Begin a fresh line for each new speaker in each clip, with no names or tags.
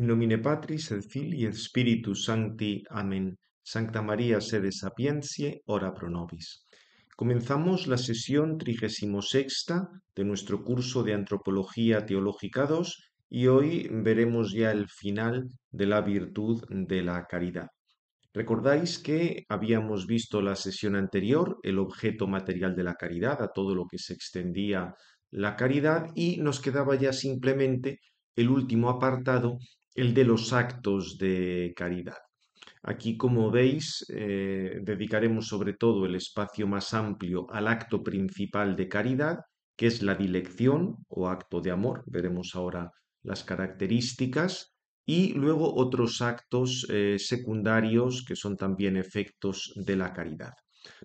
In nomine Patris et Filii et Spiritus Sancti. Amen, Santa María, sede sapientiae, ora pro nobis. Comenzamos la sesión 36 de nuestro curso de Antropología Teológica II y hoy veremos ya el final de la virtud de la caridad. Recordáis que habíamos visto la sesión anterior el objeto material de la caridad, a todo lo que se extendía la caridad, y nos quedaba ya simplemente el último apartado el de los actos de caridad. Aquí, como veis, eh, dedicaremos sobre todo el espacio más amplio al acto principal de caridad, que es la dilección o acto de amor. Veremos ahora las características y luego otros actos eh, secundarios que son también efectos de la caridad.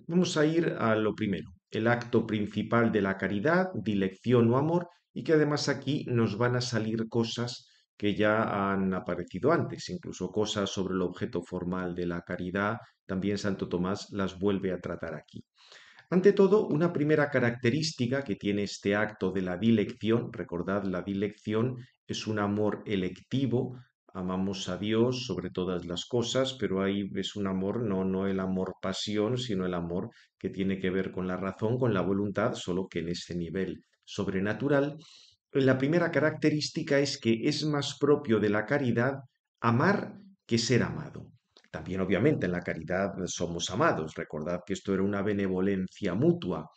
Vamos a ir a lo primero, el acto principal de la caridad, dilección o amor, y que además aquí nos van a salir cosas que ya han aparecido antes, incluso cosas sobre el objeto formal de la caridad, también Santo Tomás las vuelve a tratar aquí. Ante todo, una primera característica que tiene este acto de la dilección, recordad, la dilección es un amor electivo, amamos a Dios sobre todas las cosas, pero ahí es un amor, no, no el amor pasión, sino el amor que tiene que ver con la razón, con la voluntad, solo que en este nivel sobrenatural. La primera característica es que es más propio de la caridad amar que ser amado. También obviamente en la caridad somos amados. Recordad que esto era una benevolencia mutua.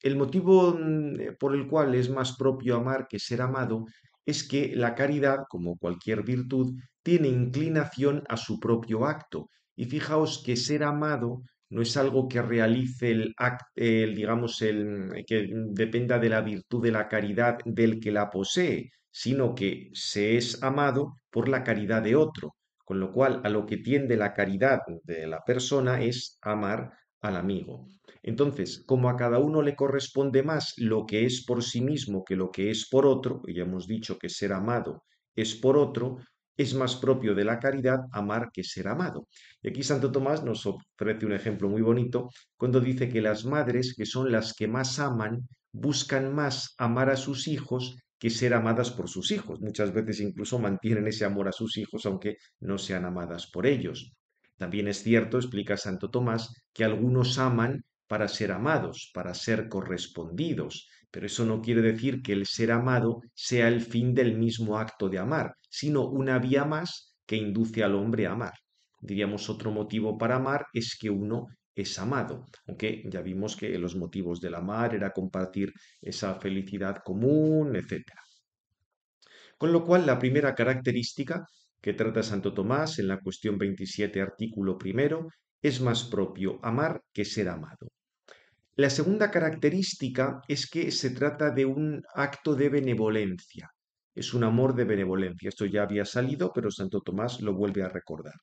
El motivo mm, por el cual es más propio amar que ser amado es que la caridad, como cualquier virtud, tiene inclinación a su propio acto. Y fijaos que ser amado no es algo que realice el acto, el, digamos, el, que dependa de la virtud de la caridad del que la posee, sino que se es amado por la caridad de otro, con lo cual a lo que tiende la caridad de la persona es amar al amigo. Entonces, como a cada uno le corresponde más lo que es por sí mismo que lo que es por otro, y ya hemos dicho que ser amado es por otro, es más propio de la caridad amar que ser amado. Y aquí Santo Tomás nos ofrece un ejemplo muy bonito cuando dice que las madres, que son las que más aman, buscan más amar a sus hijos que ser amadas por sus hijos. Muchas veces incluso mantienen ese amor a sus hijos aunque no sean amadas por ellos. También es cierto, explica Santo Tomás, que algunos aman para ser amados, para ser correspondidos, pero eso no quiere decir que el ser amado sea el fin del mismo acto de amar, sino una vía más que induce al hombre a amar. Diríamos otro motivo para amar es que uno es amado, aunque ya vimos que los motivos del amar era compartir esa felicidad común, etc. Con lo cual, la primera característica que trata Santo Tomás en la cuestión 27, artículo primero, es más propio amar que ser amado. La segunda característica es que se trata de un acto de benevolencia. Es un amor de benevolencia. Esto ya había salido, pero Santo Tomás lo vuelve a recordar.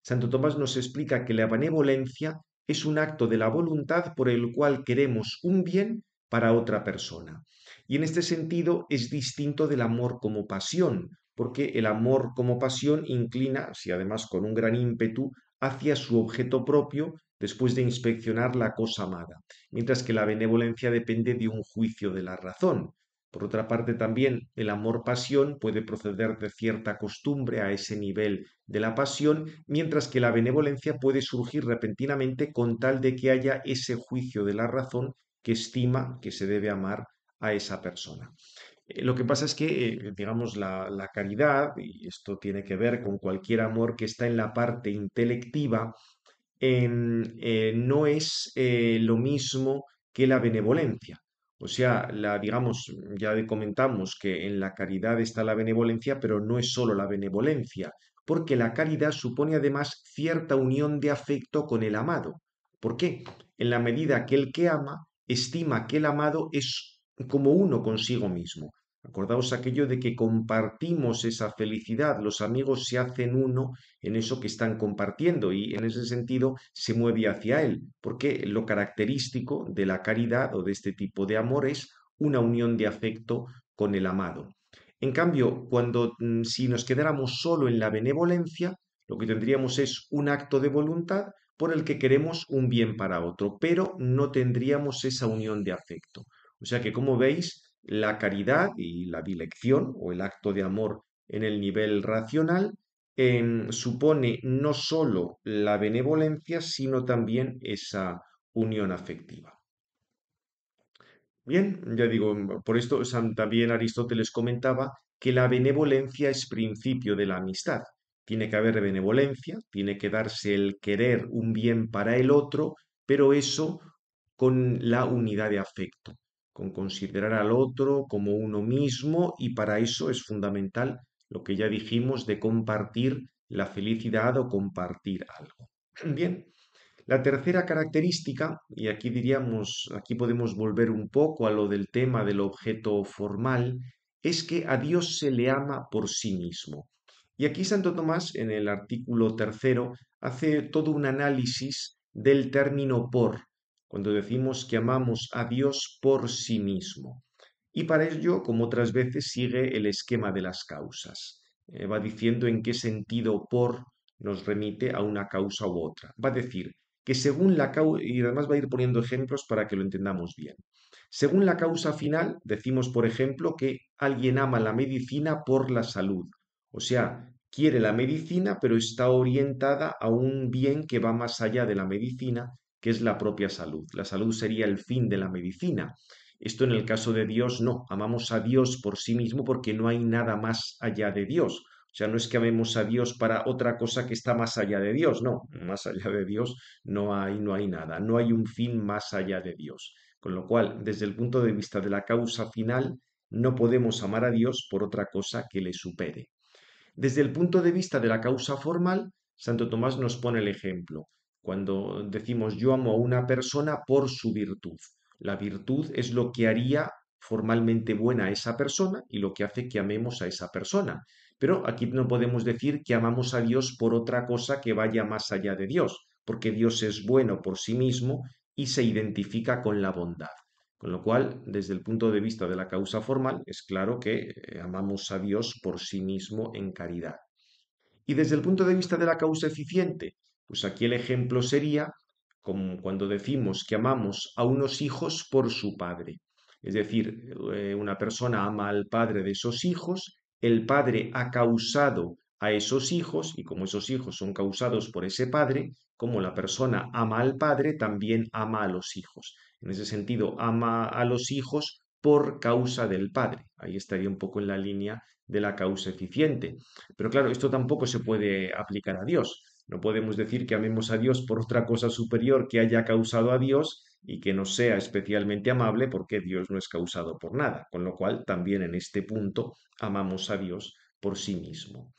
Santo Tomás nos explica que la benevolencia es un acto de la voluntad por el cual queremos un bien para otra persona. Y en este sentido es distinto del amor como pasión, porque el amor como pasión inclina, si además con un gran ímpetu, hacia su objeto propio después de inspeccionar la cosa amada, mientras que la benevolencia depende de un juicio de la razón. Por otra parte, también el amor-pasión puede proceder de cierta costumbre a ese nivel de la pasión, mientras que la benevolencia puede surgir repentinamente con tal de que haya ese juicio de la razón que estima que se debe amar a esa persona. Eh, lo que pasa es que, eh, digamos, la, caridad, y esto tiene que ver con cualquier amor que está en la parte intelectiva, eh, no es lo mismo que la benevolencia. O sea, la, digamos, ya comentamos que en la caridad está la benevolencia, pero no es solo la benevolencia, porque la caridad supone además cierta unión de afecto con el amado. ¿Por qué? En la medida que el que ama estima que el amado es como uno consigo mismo. Acordaos aquello de que compartimos esa felicidad, los amigos se hacen uno en eso que están compartiendo y en ese sentido se mueve hacia él, porque lo característico de la caridad o de este tipo de amor es una unión de afecto con el amado. En cambio, cuando mm, si nos quedáramos solo en la benevolencia, lo que tendríamos es un acto de voluntad por el que queremos un bien para otro, pero no tendríamos esa unión de afecto. O sea que, como veis, la caridad y la dilección o el acto de amor en el nivel racional supone no solo la benevolencia, sino también esa unión afectiva. Bien, ya digo, por esto también Aristóteles comentaba que la benevolencia es principio de la amistad. Tiene que haber benevolencia, tiene que darse el querer un bien para el otro, pero eso con la unidad de afecto con considerar al otro como uno mismo y para eso es fundamental lo que ya dijimos de compartir la felicidad o compartir algo. Bien, la tercera característica, y aquí diríamos, aquí podemos volver un poco a lo del tema del objeto formal, es que a Dios se le ama por sí mismo. Y aquí Santo Tomás, en el artículo tercero, hace todo un análisis del término por, cuando decimos que amamos a Dios por sí mismo. Y para ello, como otras veces, sigue el esquema de las causas. Eh, va diciendo en qué sentido por nos remite a una causa u otra. Va a decir que según la causa, y además va a ir poniendo ejemplos para que lo entendamos bien. Según la causa final, decimos, por ejemplo, que alguien ama la medicina por la salud. O sea, quiere la medicina, pero está orientada a un bien que va más allá de la medicina que es la propia salud. La salud sería el fin de la medicina. Esto en el caso de Dios no. Amamos a Dios por sí mismo porque no hay nada más allá de Dios. O sea, no es que amemos a Dios para otra cosa que está más allá de Dios, no, más allá de Dios no hay, no hay nada, no hay un fin más allá de Dios. Con lo cual, desde el punto de vista de la causa final, no podemos amar a Dios por otra cosa que le supere. Desde el punto de vista de la causa formal, Santo Tomás nos pone el ejemplo. Cuando decimos yo amo a una persona por su virtud. La virtud es lo que haría formalmente buena a esa persona y lo que hace que amemos a esa persona. Pero aquí no podemos decir que amamos a Dios por otra cosa que vaya más allá de Dios, porque Dios es bueno por sí mismo y se identifica con la bondad. Con lo cual, desde el punto de vista de la causa formal, es claro que eh, amamos a Dios por sí mismo en caridad. Y desde el punto de vista de la causa eficiente, pues aquí el ejemplo sería como cuando decimos que amamos a unos hijos por su padre. Es decir, eh, una persona ama al padre de esos hijos, el padre ha causado a esos hijos, y como esos hijos son causados por ese padre, como la persona ama al padre, también ama a los hijos. En ese sentido, ama a los hijos por causa del padre. Ahí estaría un poco en la línea de la causa eficiente. Pero claro, esto tampoco se puede aplicar a Dios, no podemos decir que amemos a Dios por otra cosa superior que haya causado a Dios y que no sea especialmente amable porque Dios no es causado por nada, con lo cual también en este punto amamos a Dios por sí mismo.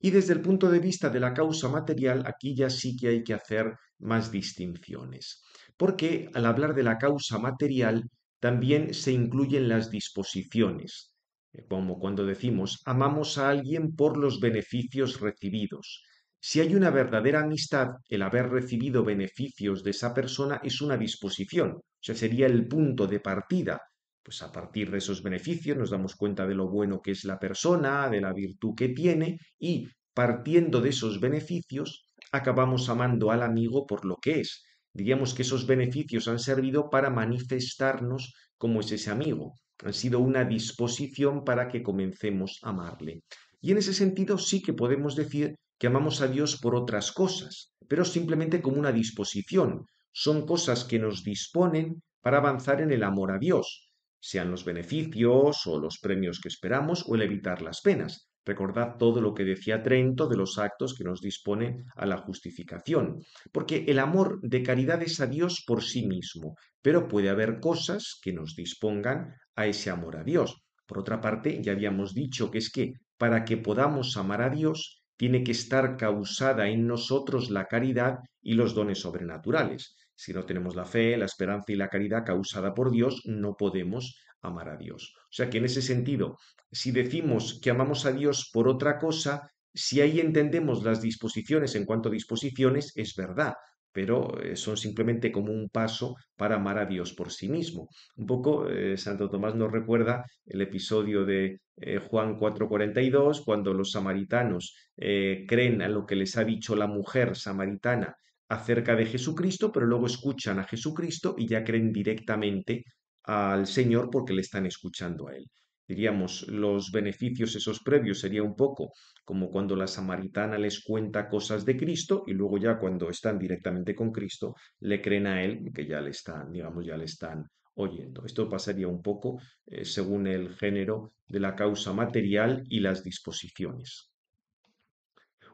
Y desde el punto de vista de la causa material, aquí ya sí que hay que hacer más distinciones, porque al hablar de la causa material también se incluyen las disposiciones, eh, como cuando decimos amamos a alguien por los beneficios recibidos, si hay una verdadera amistad, el haber recibido beneficios de esa persona es una disposición, o sea, sería el punto de partida. Pues a partir de esos beneficios nos damos cuenta de lo bueno que es la persona, de la virtud que tiene y partiendo de esos beneficios acabamos amando al amigo por lo que es. Diríamos que esos beneficios han servido para manifestarnos como es ese amigo, han sido una disposición para que comencemos a amarle. Y en ese sentido sí que podemos decir que amamos a Dios por otras cosas, pero simplemente como una disposición. Son cosas que nos disponen para avanzar en el amor a Dios, sean los beneficios o los premios que esperamos o el evitar las penas. Recordad todo lo que decía Trento de los actos que nos dispone a la justificación, porque el amor de caridad es a Dios por sí mismo, pero puede haber cosas que nos dispongan a ese amor a Dios. Por otra parte, ya habíamos dicho que es que para que podamos amar a Dios tiene que estar causada en nosotros la caridad y los dones sobrenaturales. Si no tenemos la fe, la esperanza y la caridad causada por Dios, no podemos amar a Dios. O sea que en ese sentido, si decimos que amamos a Dios por otra cosa, si ahí entendemos las disposiciones en cuanto a disposiciones, es verdad, pero eh, son simplemente como un paso para amar a Dios por sí mismo. Un poco eh, Santo Tomás nos recuerda el episodio de eh, Juan 4:42, cuando los samaritanos creen a lo que les ha dicho la mujer samaritana acerca de Jesucristo, pero luego escuchan a Jesucristo y ya creen directamente al Señor porque le están escuchando a Él diríamos, los beneficios esos previos sería un poco como cuando la samaritana les cuenta cosas de Cristo y luego ya cuando están directamente con Cristo le creen a él que ya le están, digamos, ya le están oyendo. Esto pasaría un poco eh, según el género de la causa material y las disposiciones.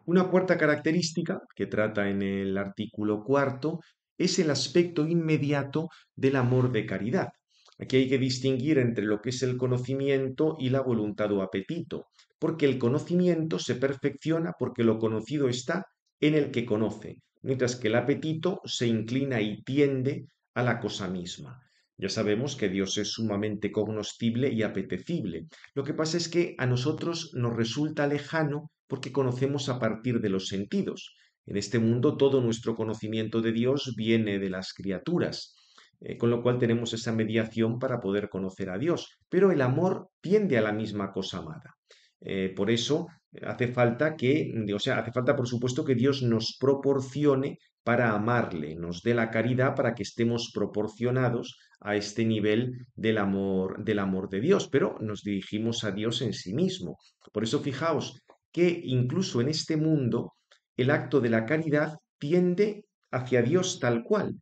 Una cuarta característica que trata en el artículo cuarto es el aspecto inmediato del amor de caridad. Aquí hay que distinguir entre lo que es el conocimiento y la voluntad o apetito, porque el conocimiento se perfecciona porque lo conocido está en el que conoce, mientras que el apetito se inclina y tiende a la cosa misma. Ya sabemos que Dios es sumamente cognoscible y apetecible. Lo que pasa es que a nosotros nos resulta lejano porque conocemos a partir de los sentidos. En este mundo todo nuestro conocimiento de Dios viene de las criaturas. Eh, con lo cual tenemos esa mediación para poder conocer a Dios. Pero el amor tiende a la misma cosa amada. Eh, por eso eh, hace falta que, mm, o sea, hace falta por supuesto que Dios nos proporcione para amarle, nos dé la caridad para que estemos proporcionados a este nivel del amor, del amor de Dios, pero nos dirigimos a Dios en sí mismo. Por eso fijaos que incluso en este mundo el acto de la caridad tiende hacia Dios tal cual,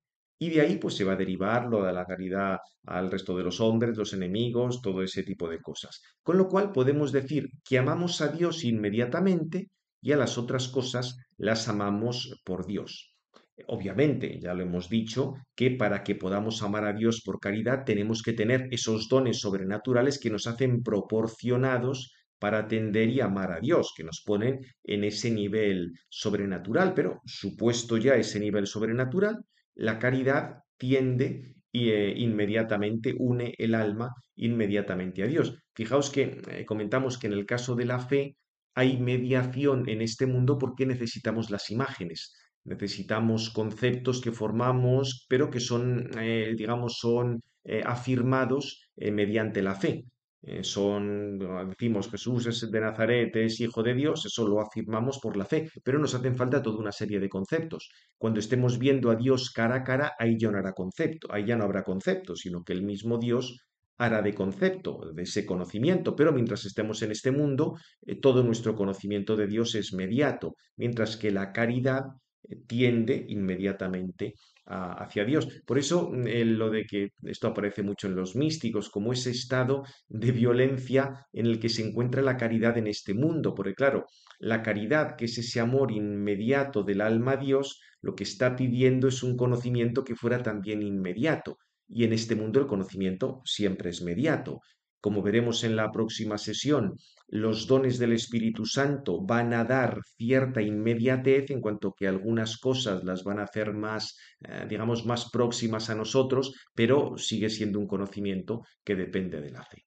y de ahí pues se va a derivar lo de la caridad al resto de los hombres, los enemigos, todo ese tipo de cosas. Con lo cual podemos decir que amamos a Dios inmediatamente y a las otras cosas las amamos por Dios. Obviamente, ya lo hemos dicho, que para que podamos amar a Dios por caridad tenemos que tener esos dones sobrenaturales que nos hacen proporcionados para atender y amar a Dios, que nos ponen en ese nivel sobrenatural, pero supuesto ya ese nivel sobrenatural, la caridad tiende y eh, inmediatamente une el alma inmediatamente a Dios. Fijaos que eh, comentamos que en el caso de la fe hay mediación en este mundo porque necesitamos las imágenes, necesitamos conceptos que formamos, pero que son, eh, digamos, son afirmados mediante la fe. Eh, son, decimos, Jesús es de Nazaret, es hijo de Dios, eso lo afirmamos por la fe, pero nos hacen falta toda una serie de conceptos. Cuando estemos viendo a Dios cara a cara, ahí ya no habrá concepto, ahí ya no habrá concepto, sino que el mismo Dios hará de concepto, de ese conocimiento, pero mientras estemos en este mundo, eh, todo nuestro conocimiento de Dios es mediato, mientras que la caridad eh, tiende inmediatamente hacia Dios. Por eso mm, lo de que esto aparece mucho en los místicos, como ese estado de violencia en el que se encuentra la caridad en este mundo, porque claro, la caridad, que es ese amor inmediato del alma a Dios, lo que está pidiendo es un conocimiento que fuera también inmediato. Y en este mundo el conocimiento siempre es mediato. Como veremos en la próxima sesión, los dones del Espíritu Santo van a dar cierta inmediatez en cuanto que algunas cosas las van a hacer más, eh, digamos, más próximas a nosotros, pero sigue siendo un conocimiento que depende de la fe.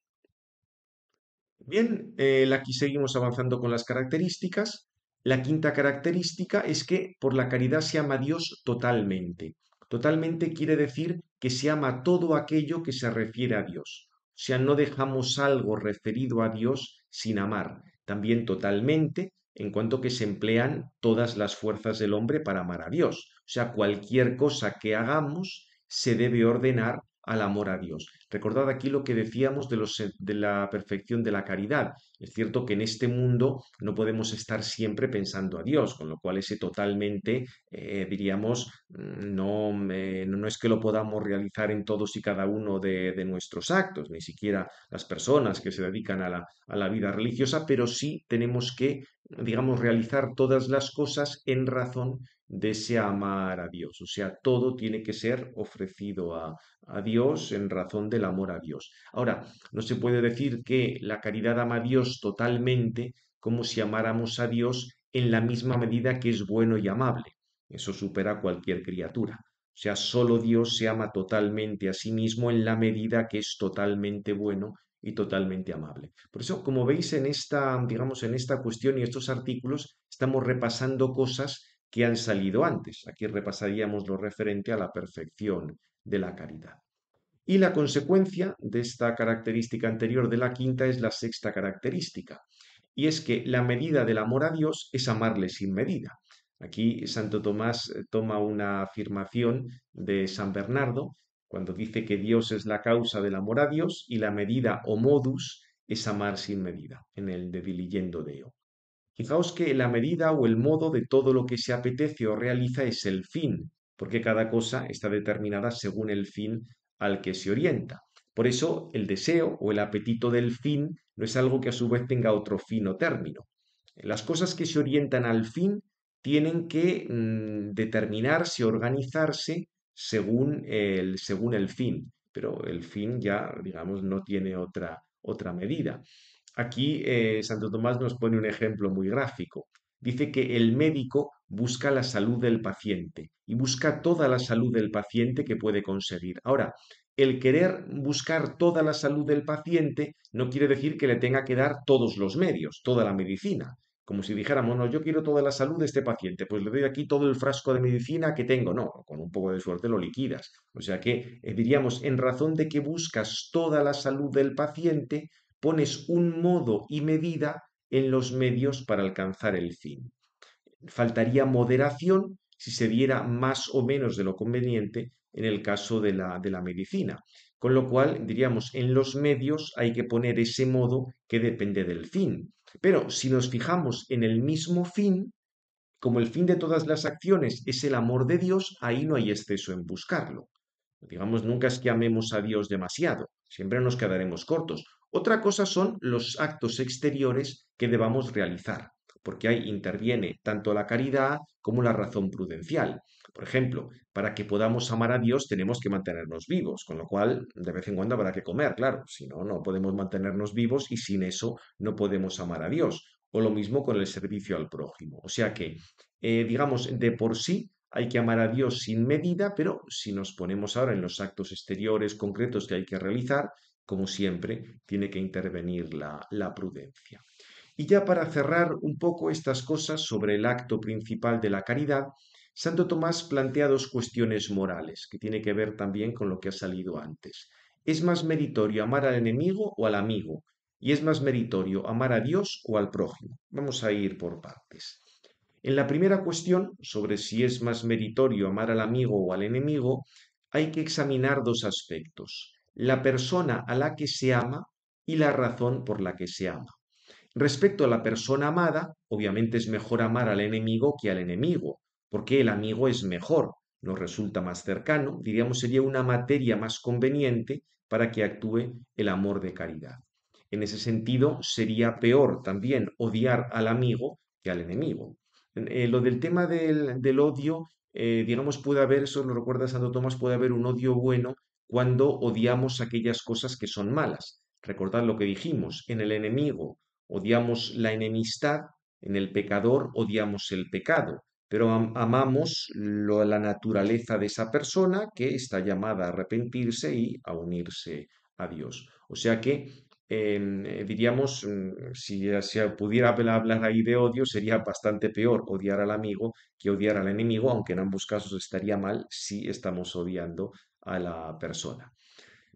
Bien, eh, aquí seguimos avanzando con las características. La quinta característica es que por la caridad se ama a Dios totalmente. Totalmente quiere decir que se ama todo aquello que se refiere a Dios. O sea, no dejamos algo referido a Dios sin amar, también totalmente, en cuanto que se emplean todas las fuerzas del hombre para amar a Dios. O sea, cualquier cosa que hagamos se debe ordenar al amor a Dios. Recordad aquí lo que decíamos de, la perfección de la caridad. Es cierto que en este mundo no podemos estar siempre pensando a Dios, con lo cual ese totalmente, eh, diríamos, mm, eh, no, no es que lo podamos realizar en todos y cada uno de, nuestros actos, ni siquiera las personas que se dedican a la, a la vida religiosa, pero sí tenemos que, digamos, realizar todas las cosas en razón desea amar a Dios. O sea, todo tiene que ser ofrecido a, a, Dios en razón del amor a Dios. Ahora, no se puede decir que la caridad ama a Dios totalmente como si amáramos a Dios en la misma medida que es bueno y amable. Eso supera cualquier criatura. O sea, solo Dios se ama totalmente a sí mismo en la medida que es totalmente bueno y totalmente amable. Por eso, como veis en esta, digamos, en esta cuestión y estos artículos, estamos repasando cosas que han salido antes. Aquí repasaríamos lo referente a la perfección de la caridad. Y la consecuencia de esta característica anterior de la quinta es la sexta característica, y es que la medida del amor a Dios es amarle sin medida. Aquí Santo Tomás eh, toma una afirmación de San Bernardo cuando dice que Dios es la causa del amor a Dios y la medida o modus es amar sin medida, en el de Deo. Fijaos que la medida o el modo de todo lo que se apetece o realiza es el fin, porque cada cosa está determinada según el fin al que se orienta. Por eso el deseo o el apetito del fin no es algo que a su vez tenga otro fin o término. Las cosas que se orientan al fin tienen que mm, determinarse, organizarse según el, según el fin, pero el fin ya, digamos, no tiene otra, otra medida. Aquí eh, Santo Tomás nos pone un ejemplo muy gráfico. Dice que el médico busca la salud del paciente y busca toda la salud del paciente que puede conseguir. Ahora, el querer buscar toda la salud del paciente no quiere decir que le tenga que dar todos los medios, toda la medicina. Como si dijéramos, no, yo quiero toda la salud de este paciente, pues le doy aquí todo el frasco de medicina que tengo. No, con un poco de suerte lo liquidas. O sea que eh, diríamos, en razón de que buscas toda la salud del paciente, pones un modo y medida en los medios para alcanzar el fin. Faltaría moderación si se diera más o menos de lo conveniente en el caso de la, de la medicina. Con lo cual, diríamos, en los medios hay que poner ese modo que depende del fin. Pero si nos fijamos en el mismo fin, como el fin de todas las acciones es el amor de Dios, ahí no hay exceso en buscarlo. Digamos, nunca es que amemos a Dios demasiado. Siempre nos quedaremos cortos. Otra cosa son los actos exteriores que debamos realizar, porque ahí interviene tanto la caridad como la razón prudencial. Por ejemplo, para que podamos amar a Dios tenemos que mantenernos vivos, con lo cual de vez en cuando habrá que comer, claro, si no, no podemos mantenernos vivos y sin eso no podemos amar a Dios. O lo mismo con el servicio al prójimo. O sea que, eh, digamos, de por sí hay que amar a Dios sin medida, pero si nos ponemos ahora en los actos exteriores concretos que hay que realizar, como siempre, tiene que intervenir la, prudencia. Y ya para cerrar un poco estas cosas sobre el acto principal de la caridad, Santo Tomás plantea dos cuestiones morales, que tiene que ver también con lo que ha salido antes. ¿Es más meritorio amar al enemigo o al amigo? ¿Y es más meritorio amar a Dios o al prójimo? Vamos a ir por partes. En la primera cuestión, sobre si es más meritorio amar al amigo o al enemigo, hay que examinar dos aspectos, la persona a la que se ama y la razón por la que se ama. Respecto a la persona amada, obviamente es mejor amar al enemigo que al enemigo, porque el amigo es mejor, nos resulta más cercano, diríamos sería una materia más conveniente para que actúe el amor de caridad. En ese sentido, sería peor también odiar al amigo que al enemigo. Eh, lo del tema del, odio, eh, digamos, puede haber, eso lo recuerda Santo Tomás, puede haber un odio bueno cuando odiamos aquellas cosas que son malas. Recordad lo que dijimos, en el enemigo odiamos la enemistad, en el pecador odiamos el pecado, pero amamos la naturaleza de esa persona que está llamada a arrepentirse y a unirse a Dios. O sea que eh, diríamos, mm, si eh, se pudiera hablar ahí de odio, sería bastante peor odiar al amigo que odiar al enemigo, aunque en ambos casos estaría mal si estamos odiando a la persona.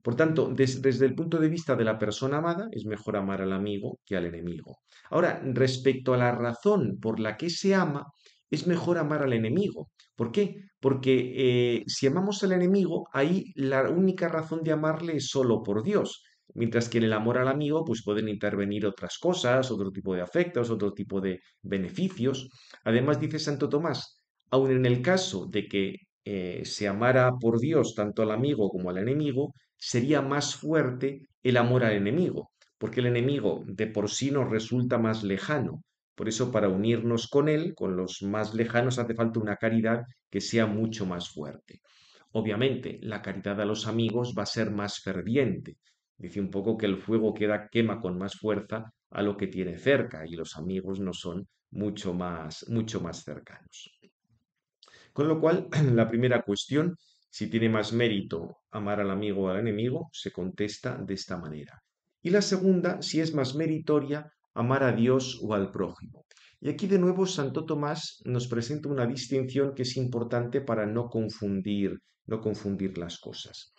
Por tanto, desde el punto de vista de la persona amada, es mejor amar al amigo que al enemigo. Ahora, respecto a la razón por la que se ama, es mejor amar al enemigo. ¿Por qué? Porque eh, si amamos al enemigo, ahí la única razón de amarle es solo por Dios. Mientras que en el amor al amigo, pues pueden intervenir otras cosas, otro tipo de afectos, otro tipo de beneficios. Además, dice Santo Tomás, aun en el caso de que eh, se amara por Dios tanto al amigo como al enemigo, sería más fuerte el amor al enemigo, porque el enemigo de por sí nos resulta más lejano. Por eso, para unirnos con él, con los más lejanos, hace falta una caridad que sea mucho más fuerte. Obviamente, la caridad a los amigos va a ser más ferviente, Dice un poco que el fuego quema con más fuerza a lo que tiene cerca y los amigos no son mucho más, mucho más cercanos. Con lo cual, la primera cuestión, si tiene más mérito amar al amigo o al enemigo, se contesta de esta manera. Y la segunda, si es más meritoria amar a Dios o al prójimo. Y aquí de nuevo Santo Tomás nos presenta una distinción que es importante para no confundir, no confundir las cosas.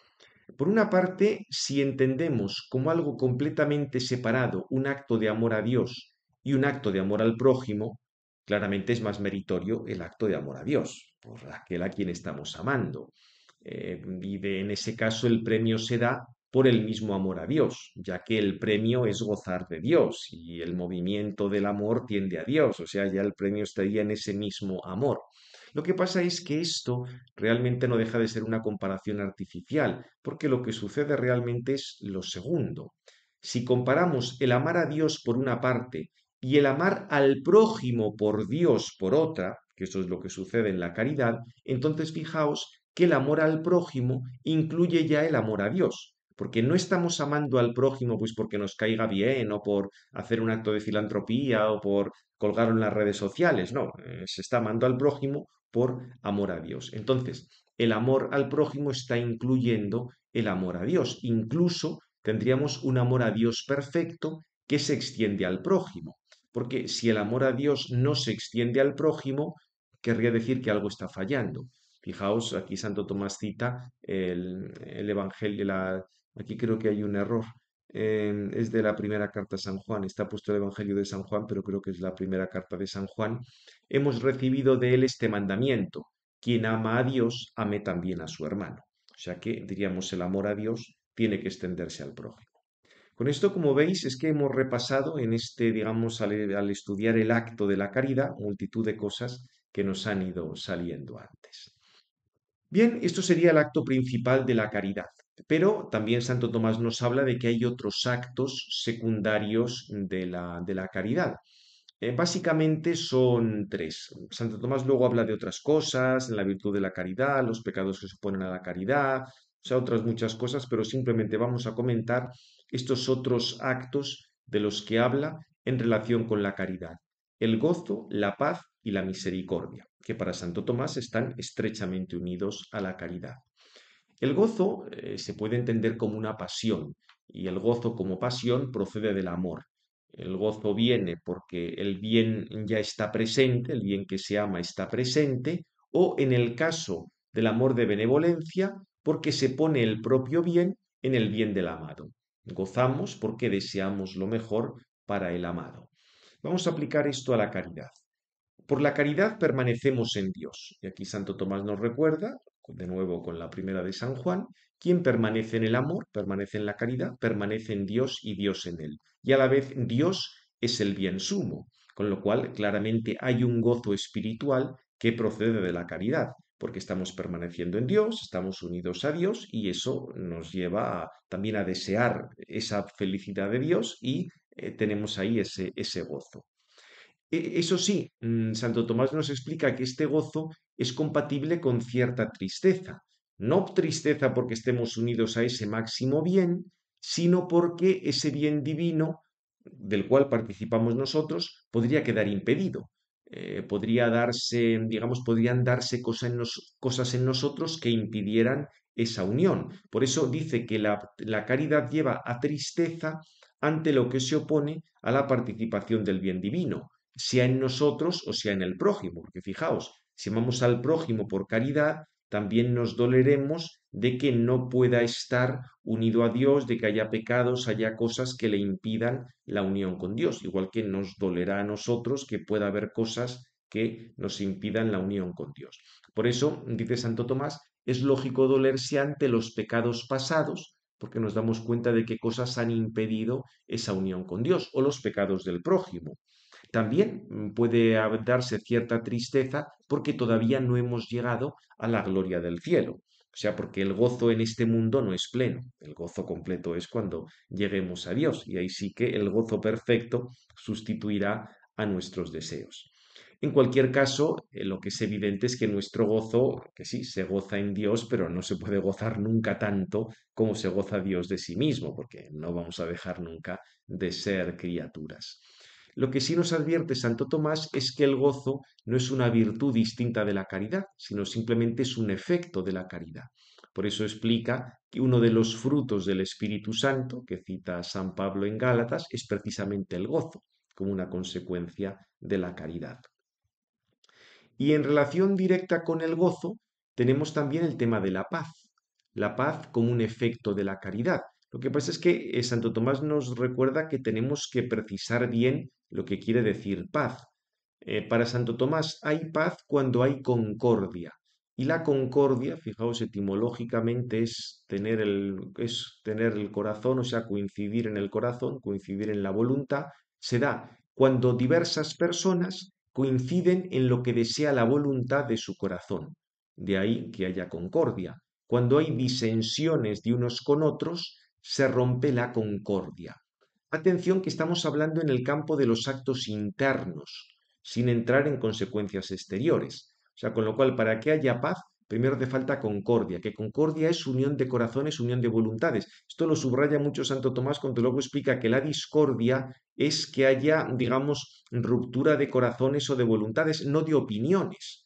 Por una parte, si entendemos como algo completamente separado un acto de amor a Dios y un acto de amor al prójimo, claramente es más meritorio el acto de amor a Dios, por aquel a quien estamos amando. Eh, y en ese caso el premio se da por el mismo amor a Dios, ya que el premio es gozar de Dios y el movimiento del amor tiende a Dios, o sea, ya el premio estaría en ese mismo amor. Lo que pasa es que esto realmente no deja de ser una comparación artificial, porque lo que sucede realmente es lo segundo. Si comparamos el amar a Dios por una parte y el amar al prójimo por Dios por otra, que eso es lo que sucede en la caridad, entonces fijaos que el amor al prójimo incluye ya el amor a Dios, porque no estamos amando al prójimo pues porque nos caiga bien o por hacer un acto de filantropía o por colgarlo en las redes sociales, no, eh, se está amando al prójimo por amor a Dios. Entonces, el amor al prójimo está incluyendo el amor a Dios. Incluso tendríamos un amor a Dios perfecto que se extiende al prójimo. Porque si el amor a Dios no se extiende al prójimo, querría decir que algo está fallando. Fijaos, aquí Santo Tomás cita el, el Evangelio, la, aquí creo que hay un error, es de la primera carta de San Juan, está puesto el Evangelio de San Juan, pero creo que es la primera carta de San Juan, hemos recibido de él este mandamiento, quien ama a Dios, ame también a su hermano. O sea que, diríamos, el amor a Dios tiene que extenderse al prójimo. Con esto, como veis, es que hemos repasado en este, digamos, al estudiar el acto de la caridad, multitud de cosas que nos han ido saliendo antes. Bien, esto sería el acto principal de la caridad. Pero también Santo Tomás nos habla de que hay otros actos secundarios de la, caridad. Eh, básicamente son tres. Santo Tomás luego habla de otras cosas, la virtud de la caridad, los pecados que ponen a la caridad, o sea, otras muchas cosas, pero simplemente vamos a comentar estos otros actos de los que habla en relación con la caridad. El gozo, la paz y la misericordia, que para Santo Tomás están estrechamente unidos a la caridad. El gozo eh, se puede entender como una pasión y el gozo como pasión procede del amor. El gozo viene porque el bien ya está presente, el bien que se ama está presente, o en el caso del amor de benevolencia, porque se pone el propio bien en el bien del amado. Gozamos porque deseamos lo mejor para el amado. Vamos a aplicar esto a la caridad. Por la caridad permanecemos en Dios. Y aquí Santo Tomás nos recuerda, de nuevo con la primera de San Juan, quien permanece en el amor, permanece en la caridad, permanece en Dios y Dios en él. Y a la vez Dios es el bien sumo, con lo cual claramente hay un gozo espiritual que procede de la caridad, porque estamos permaneciendo en Dios, estamos unidos a Dios y eso nos lleva también a desear esa felicidad de Dios y eh, tenemos ahí ese, ese gozo. E-, eso sí, mm, Santo Tomás nos explica que este gozo es compatible con cierta tristeza. No tristeza porque estemos unidos a ese máximo bien, sino porque ese bien divino del cual participamos nosotros podría quedar impedido. Eh, podría darse, digamos, podrían darse cosas en nosotros que impidieran esa unión. Por eso dice que la caridad lleva a tristeza ante lo que se opone a la participación del bien divino sea en nosotros o sea en el prójimo, porque fijaos, si amamos al prójimo por caridad, también nos doleremos de que no pueda estar unido a Dios, de que haya pecados, haya cosas que le impidan la unión con Dios, igual que nos dolerá a nosotros que pueda haber cosas que nos impidan la unión con Dios. Por eso, dice Santo Tomás, es lógico dolerse ante los pecados pasados, porque nos damos cuenta de qué cosas han impedido esa unión con Dios o los pecados del prójimo. También mm, puede darse cierta tristeza porque todavía no hemos llegado a la gloria del cielo. O sea, porque el gozo en este mundo no es pleno. El gozo completo es cuando lleguemos a Dios. Y ahí sí que el gozo perfecto sustituirá a nuestros deseos. En cualquier caso, eh, lo que es evidente es que nuestro gozo, que sí, se goza en Dios, pero no se puede gozar nunca tanto como se goza Dios de sí mismo, porque no vamos a dejar nunca de ser criaturas. Lo que sí nos advierte Santo Tomás es que el gozo no es una virtud distinta de la caridad, sino simplemente es un efecto de la caridad. Por eso explica que uno de los frutos del Espíritu Santo, que cita San Pablo en Gálatas, es precisamente el gozo, como una consecuencia de la caridad. Y en relación directa con el gozo, tenemos también el tema de la paz, la paz como un efecto de la caridad. Lo que pasa es que eh, Santo Tomás nos recuerda que tenemos que precisar bien lo que quiere decir paz. Eh, para Santo Tomás hay paz cuando hay concordia. Y la concordia, fijaos etimológicamente, es tener, es tener el corazón, o sea, coincidir en el corazón, coincidir en la voluntad, se da cuando diversas personas coinciden en lo que desea la voluntad de su corazón. De ahí que haya concordia. Cuando hay disensiones de unos con otros, se rompe la concordia. Atención que estamos hablando en el campo de los actos internos, sin entrar en consecuencias exteriores. O sea, con lo cual, para que haya paz, primero te falta concordia, que concordia es unión de corazones, unión de voluntades. Esto lo subraya mucho Santo Tomás cuando luego explica que la discordia es que haya, digamos, ruptura de corazones o de voluntades, no de opiniones.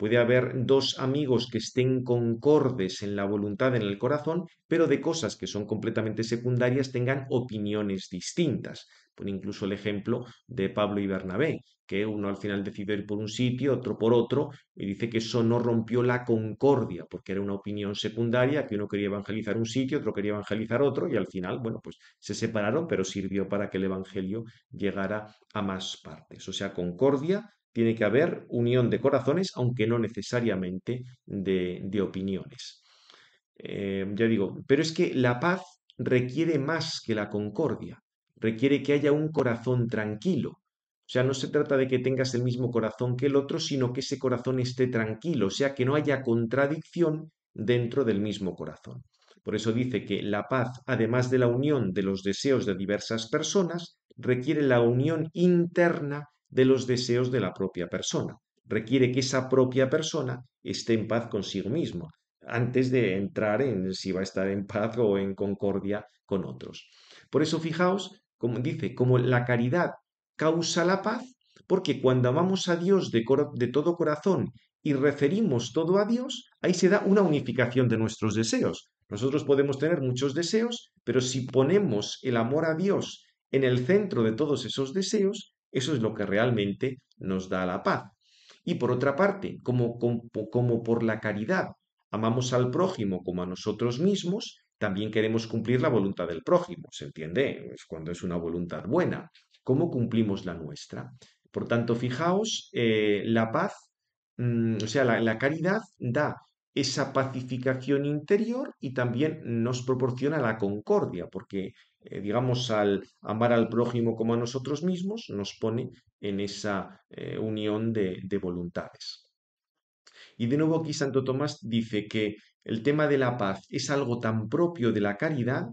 Puede haber dos amigos que estén concordes en la voluntad, en el corazón, pero de cosas que son completamente secundarias tengan opiniones distintas. Pone incluso el ejemplo de Pablo y Bernabé, que uno al final decidió ir por un sitio, otro por otro, y dice que eso no rompió la concordia, porque era una opinión secundaria, que uno quería evangelizar un sitio, otro quería evangelizar otro, y al final, bueno, pues se separaron, pero sirvió para que el Evangelio llegara a más partes. O sea, concordia tiene que haber unión de corazones, aunque no necesariamente de, opiniones. Eh, ya digo, pero es que la paz requiere más que la concordia, requiere que haya un corazón tranquilo. O sea, no se trata de que tengas el mismo corazón que el otro, sino que ese corazón esté tranquilo, o sea, que no haya contradicción dentro del mismo corazón. Por eso dice que la paz, además de la unión de los deseos de diversas personas, requiere la unión interna de los deseos de la propia persona. Requiere que esa propia persona esté en paz consigo mismo antes de entrar en si va a estar en paz o en concordia con otros. Por eso fijaos, como dice, como la caridad causa la paz, porque cuando amamos a Dios de, de todo corazón y referimos todo a Dios, ahí se da una unificación de nuestros deseos. Nosotros podemos tener muchos deseos, pero si ponemos el amor a Dios en el centro de todos esos deseos, eso es lo que realmente nos da la paz. Y por otra parte, como, como, por la caridad amamos al prójimo como a nosotros mismos, también queremos cumplir la voluntad del prójimo, ¿se entiende? Es cuando es una voluntad buena. ¿Cómo cumplimos la nuestra? Por tanto, fijaos, eh, la paz, mm, o sea, la, la caridad da esa pacificación interior y también nos proporciona la concordia, porque, eh, digamos, al amar al prójimo como a nosotros mismos, nos pone en esa eh, unión de voluntades. Y de nuevo aquí Santo Tomás dice que el tema de la paz es algo tan propio de la caridad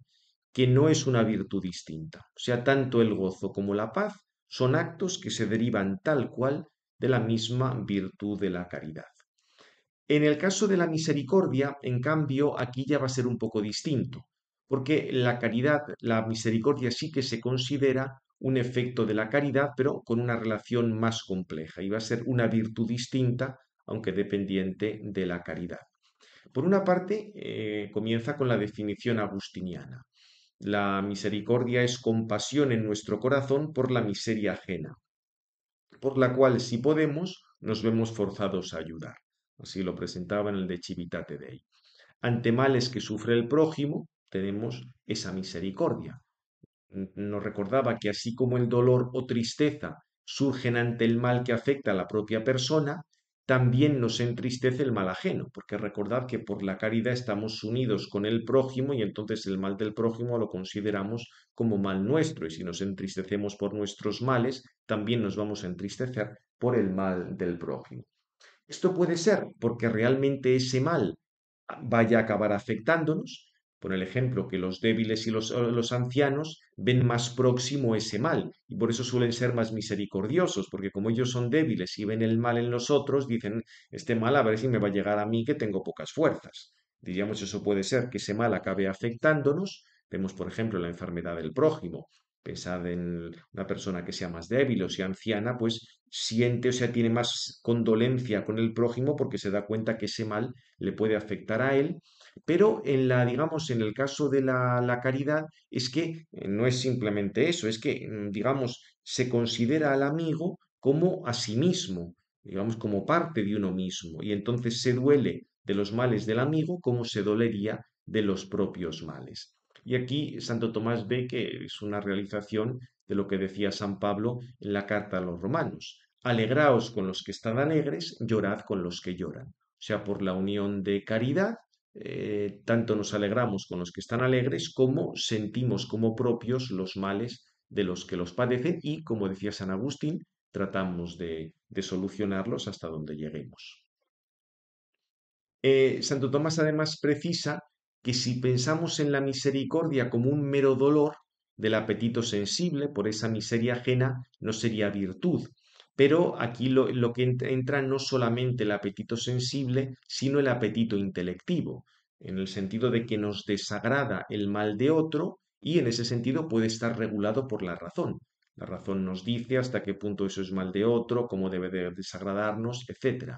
que no es una virtud distinta. O sea, tanto el gozo como la paz son actos que se derivan tal cual de la misma virtud de la caridad. En el caso de la misericordia, en cambio, aquí ya va a ser un poco distinto, porque la caridad, la misericordia sí que se considera un efecto de la caridad, pero con una relación más compleja y va a ser una virtud distinta, aunque dependiente de la caridad. Por una parte, eh, comienza con la definición agustiniana. La misericordia es compasión en nuestro corazón por la miseria ajena, por la cual, si podemos, nos vemos forzados a ayudar. Así lo presentaba en el de de Dei. Ante males que sufre el prójimo, tenemos esa misericordia. Nos recordaba que así como el dolor o tristeza surgen ante el mal que afecta a la propia persona, también nos entristece el mal ajeno, porque recordad que por la caridad estamos unidos con el prójimo y entonces el mal del prójimo lo consideramos como mal nuestro y si nos entristecemos por nuestros males, también nos vamos a entristecer por el mal del prójimo. Esto puede ser porque realmente ese mal vaya a acabar afectándonos, por el ejemplo, que los débiles y eh, los, ancianos ven más próximo ese mal y por eso suelen ser más misericordiosos, porque como ellos son débiles y ven el mal en los otros, dicen, este mal a ver si me va a llegar a mí que tengo pocas fuerzas. Diríamos, eso puede ser que ese mal acabe afectándonos. Vemos, por ejemplo, la enfermedad del prójimo pesada en una persona que sea más débil o sea anciana, pues siente, o sea, tiene más condolencia con el prójimo porque se da cuenta que ese mal le puede afectar a él. Pero en la, digamos, en el caso de la, la caridad, es que eh, no es simplemente eso, es que, mm, digamos, se considera al amigo como a sí mismo, digamos, como parte de uno mismo, y entonces se duele de los males del amigo como se dolería de los propios males. Y aquí Santo Tomás ve que es una realización de lo que decía San Pablo en la carta a los romanos. Alegraos con los que están alegres, llorad con los que lloran. O sea, por la unión de caridad, eh, tanto nos alegramos con los que están alegres como sentimos como propios los males de los que los padecen y, como decía San Agustín, tratamos de, solucionarlos hasta donde lleguemos. Eh, Santo Tomás además precisa que si pensamos en la misericordia como un mero dolor del apetito sensible por esa miseria ajena, no sería virtud. Pero aquí lo, que entra no solamente el apetito sensible, sino el apetito intelectivo, en el sentido de que nos desagrada el mal de otro y en ese sentido puede estar regulado por la razón. La razón nos dice hasta qué punto eso es mal de otro, cómo debe desagradarnos, etc.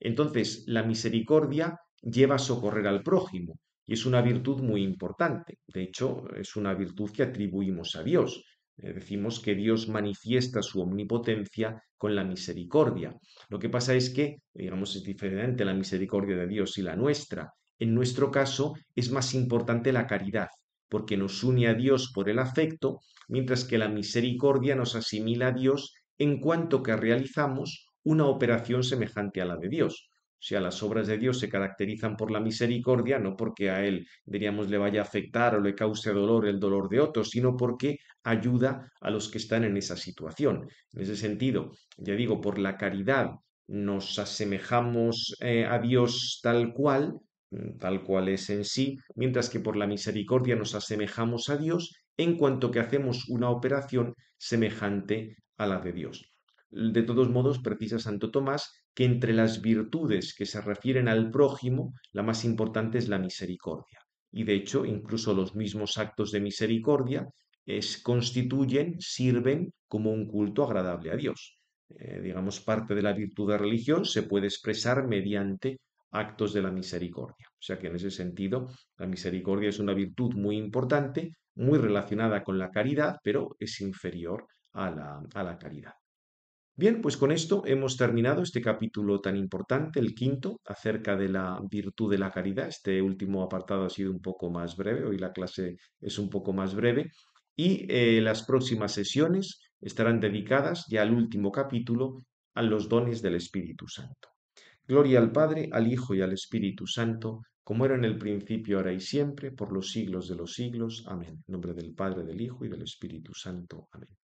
Entonces, la misericordia lleva a socorrer al prójimo, y es una virtud muy importante. De hecho, es una virtud que atribuimos a Dios. Eh, decimos que Dios manifiesta su omnipotencia con la misericordia. Lo que pasa es que, digamos, es diferente la misericordia de Dios y la nuestra. En nuestro caso, es más importante la caridad, porque nos une a Dios por el afecto, mientras que la misericordia nos asimila a Dios en cuanto que realizamos una operación semejante a la de Dios sea, las obras de Dios se caracterizan por la misericordia, no porque a Él, diríamos, le vaya a afectar o le cause dolor el dolor de otros, sino porque ayuda a los que están en esa situación. En ese sentido, ya digo, por la caridad nos asemejamos eh, a Dios tal cual, mm, tal cual es en sí, mientras que por la misericordia nos asemejamos a Dios en cuanto que hacemos una operación semejante a la de Dios. De todos modos, precisa Santo Tomás que entre las virtudes que se refieren al prójimo, la más importante es la misericordia. Y de hecho, incluso los mismos actos de misericordia constituyen, sirven como un culto agradable a Dios. Eh, digamos, parte de la virtud de religión se puede expresar mediante actos de la misericordia. O sea que en ese sentido, la misericordia es una virtud muy importante, muy relacionada con la caridad, pero es inferior a la caridad. Bien, pues con esto hemos terminado este capítulo tan importante, el quinto, acerca de la virtud de la caridad. Este último apartado ha sido un poco más breve, hoy la clase es un poco más breve, y eh, las próximas sesiones estarán dedicadas ya al último capítulo, a los dones del Espíritu Santo. Gloria al Padre, al Hijo y al Espíritu Santo, como era en el principio, ahora y siempre, por los siglos de los siglos. Amén. En nombre del Padre, del Hijo y del Espíritu Santo. Amén.